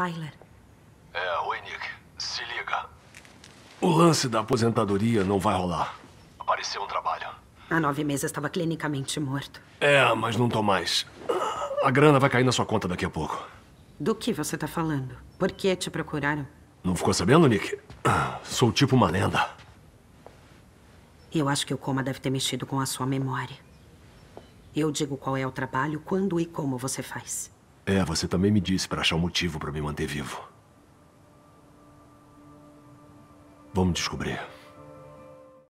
Tyler? É, se liga. O lance da aposentadoria não vai rolar. Apareceu um trabalho. Há nove meses estava clinicamente morto. É, mas não tô mais. A grana vai cair na sua conta daqui a pouco. Do que você tá falando? Por que te procuraram? Não ficou sabendo, Nick? Sou tipo uma lenda. Eu acho que o coma deve ter mexido com a sua memória. Eu digo qual é o trabalho, quando e como você faz. É, você também me disse para achar um motivo para me manter vivo. Vamos descobrir.